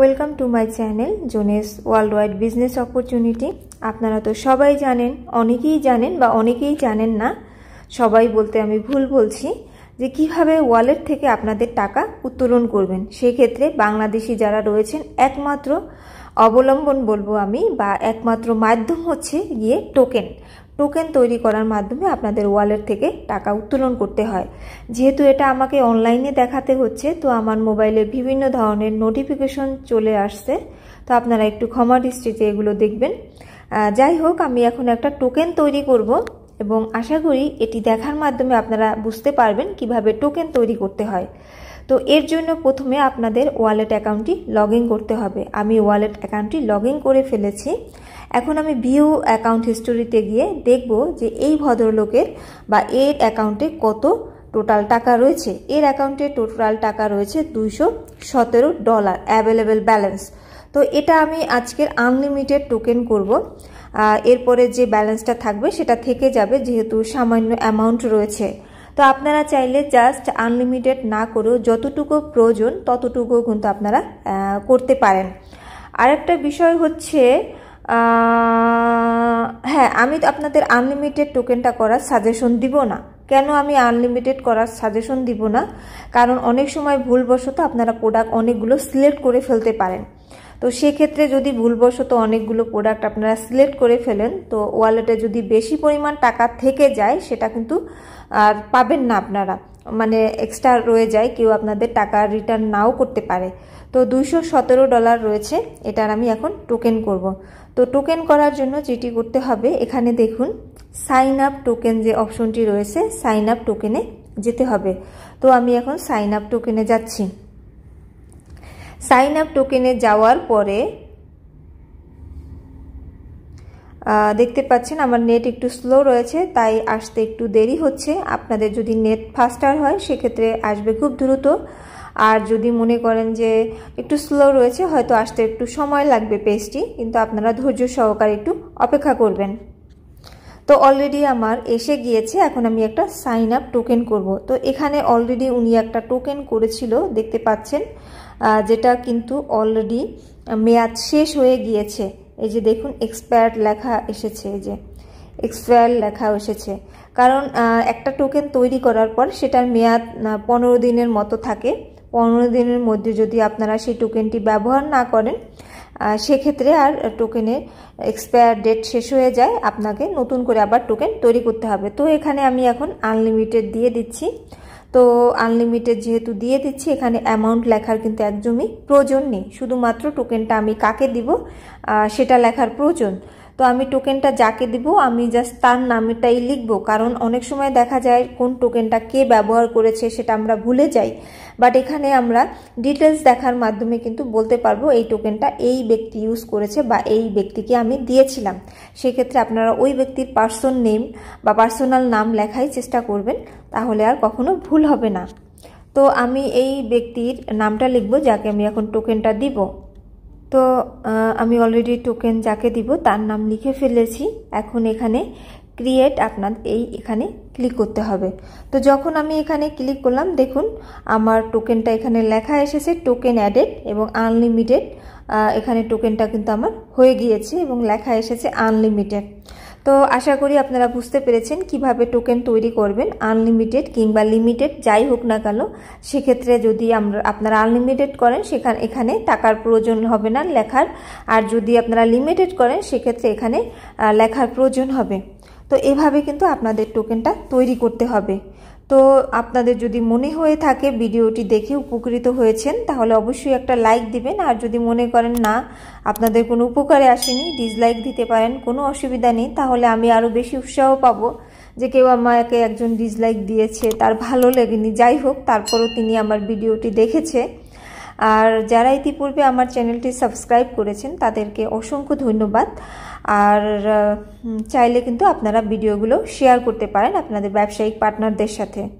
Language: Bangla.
Welcome to my channel Jones world wide business opportunity আপনারা তো সবাই জানেন অনেকেই জানেন বা অনেকেই জানেন না সবাই বলতে আমি ভুল বলছি যে কিভাবে ওয়ালেট থেকে আপনাদের টাকা উত্তোলন করবেন সেক্ষেত্রে বাংলাদেশি যারা রয়েছেন একমাত্র অবলম্বন বলবো আমি বা একমাত্র মাধ্যম হচ্ছে গিয়ে টোকেন টোকেন তৈরি করার মাধ্যমে আপনাদের ওয়ালেট থেকে টাকা উত্তোলন করতে হয় যেহেতু এটা আমাকে অনলাইনে দেখাতে হচ্ছে তো আমার মোবাইলে বিভিন্ন ধরনের নোটিফিকেশন চলে আসছে তো আপনারা একটু ক্ষমা দৃষ্টিতে এগুলো দেখবেন যাই হোক আমি এখন একটা টোকেন তৈরি করব এবং আশা করি এটি দেখার মাধ্যমে আপনারা বুঝতে পারবেন কিভাবে টোকেন তৈরি করতে হয় তো এর জন্য প্রথমে আপনাদের ওয়ালেট অ্যাকাউন্টটি লগ করতে হবে আমি ওয়ালেট অ্যাকাউন্টটি লগ করে ফেলেছি এখন আমি ভিউ অ্যাকাউন্ট হিস্টোরিতে গিয়ে দেখব যে এই ভদ্রলোকের বা এর অ্যাকাউন্টে কত টোটাল টাকা রয়েছে এর অ্যাকাউন্টে টোটাল টাকা রয়েছে দুইশো সতেরো ডলার অ্যাভেলেবেল ব্যালেন্স তো এটা আমি আজকের আনলিমিটেড টোকেন করব এরপরে যে ব্যালেন্সটা থাকবে সেটা থেকে যাবে যেহেতু সামান্য অ্যামাউন্ট রয়েছে তো আপনারা চাইলে জাস্ট আনলিমিটেড না করেও যতটুকু প্রয়োজন ততটুকু কিন্তু আপনারা করতে পারেন আরেকটা বিষয় হচ্ছে হ্যাঁ আমি আপনাদের আনলিমিটেড টোকেনটা করার সাজেশন দিব না কেন আমি আনলিমিটেড করার সাজেশন দিব না কারণ অনেক সময় ভুলবশত আপনারা প্রোডাক্ট অনেকগুলো সিলেক্ট করে ফেলতে পারেন তো সেক্ষেত্রে যদি ভুলবশত অনেকগুলো প্রোডাক্ট আপনারা সিলেক্ট করে ফেলেন তো ওয়ালেটে যদি বেশি পরিমাণ টাকা থেকে যায় সেটা কিন্তু আর পাবেন না আপনারা মানে এক্সট্রা রয়ে যায় কেউ আপনাদের টাকা রিটার্ন নাও করতে পারে তো দুইশো সতেরো ডলার রয়েছে এটার আমি এখন টোকেন করব। তো টোকেন করার জন্য যেটি করতে হবে এখানে দেখুন সাইন আপ টোকেন যে অপশনটি রয়েছে সাইন আপ টোকেনে যেতে হবে তো আমি এখন সাইন আপ টোকেনে যাচ্ছি সাইন আপ টোকেনে যাওয়ার পরে দেখতে পাচ্ছেন আমার নেট একটু স্লো রয়েছে তাই আসতে একটু দেরি হচ্ছে আপনাদের যদি নেট ফাস্টার হয় সেক্ষেত্রে আসবে খুব দ্রুত আর যদি মনে করেন যে একটু স্লো রয়েছে হয়তো আসতে একটু সময় লাগবে পেজটি কিন্তু আপনারা ধৈর্য সহকারে একটু অপেক্ষা করবেন তো অলরেডি আমার এসে গিয়েছে এখন আমি একটা সাইন আপ টোকেন করব তো এখানে অলরেডি উনি একটা টোকেন করেছিল দেখতে পাচ্ছেন যেটা কিন্তু অলরেডি মেয়াদ শেষ হয়ে গিয়েছে এই যে দেখুন এক্সপায়ার্ড লেখা এসেছে এই যে এক্সপায়ার লেখা এসেছে কারণ একটা টোকেন তৈরি করার পর সেটার মেয়াদ পনেরো দিনের মতো থাকে পনেরো দিনের মধ্যে যদি আপনারা সেই টোকেনটি ব্যবহার না করেন সেক্ষেত্রে আর টোকেনের এক্সপায়ার ডেট শেষ হয়ে যায় আপনাকে নতুন করে আবার টোকেন তৈরি করতে হবে তো এখানে আমি এখন আনলিমিটেড দিয়ে দিচ্ছি তো আনলিমিটেড যেহেতু দিয়ে দিচ্ছি এখানে অ্যামাউন্ট লেখার কিন্তু একদমই প্রয়োজন নেই শুধুমাত্র টোকেনটা আমি কাকে দিব সেটা লেখার প্রয়োজন তো আমি টোকেনটা যাকে দিব আমি জাস্ট তার নামটাই লিখব কারণ অনেক সময় দেখা যায় কোন টোকেনটা কে ব্যবহার করেছে সেটা আমরা ভুলে যাই বাট এখানে আমরা ডিটেলস দেখার মাধ্যমে কিন্তু বলতে পারবো এই টোকেনটা এই ব্যক্তি ইউজ করেছে বা এই ব্যক্তিকে আমি দিয়েছিলাম সেক্ষেত্রে আপনারা ওই ব্যক্তির পার্সন নেম বা পার্সোনাল নাম লেখাই চেষ্টা করবেন তাহলে আর কখনো ভুল হবে না তো আমি এই ব্যক্তির নামটা লিখব যাকে আমি এখন টোকেনটা দিব তো আমি অলরেডি টোকেন যাকে দিব তার নাম লিখে ফেলেছি এখন এখানে ক্রিয়েট আপনার এই এখানে ক্লিক করতে হবে তো যখন আমি এখানে ক্লিক করলাম দেখুন আমার টোকেনটা এখানে লেখা এসেছে টোকেন অ্যাডেড এবং আনলিমিটেড এখানে টোকেনটা কিন্তু আমার হয়ে গিয়েছে এবং লেখা এসেছে আনলিমিটেড তো আশা করি আপনারা বুঝতে পেরেছেন কিভাবে টোকেন তৈরি করবেন আনলিমিটেড কিংবা লিমিটেড যাই হোক না কেন সেক্ষেত্রে যদি আমরা আপনারা আনলিমিটেড করেন সেখানে এখানে টাকার প্রয়োজন হবে না লেখার আর যদি আপনারা লিমিটেড করেন সেক্ষেত্রে এখানে লেখার প্রয়োজন হবে তো এভাবে কিন্তু আপনাদের টোকেনটা তৈরি করতে হবে তো আপনাদের যদি মনে হয়ে থাকে ভিডিওটি দেখে উপকৃত হয়েছেন তাহলে অবশ্যই একটা লাইক দিবেন আর যদি মনে করেন না আপনাদের কোনো উপকারে আসেনি ডিসলাইক দিতে পারেন কোনো অসুবিধা নেই তাহলে আমি আরও বেশি উৎসাহ পাবো যে কেউ আমাকে একজন ডিসলাইক দিয়েছে তার ভালো লাগেনি যাই হোক তারপরও তিনি আমার ভিডিওটি দেখেছে আর যারা ইতিপূর্বে আমার চ্যানেলটি সাবস্ক্রাইব করেছেন তাদেরকে অসংখ্য ধন্যবাদ আর চাইলে কিন্তু আপনারা ভিডিওগুলো শেয়ার করতে পারেন আপনাদের ব্যবসায়িক পার্টনারদের সাথে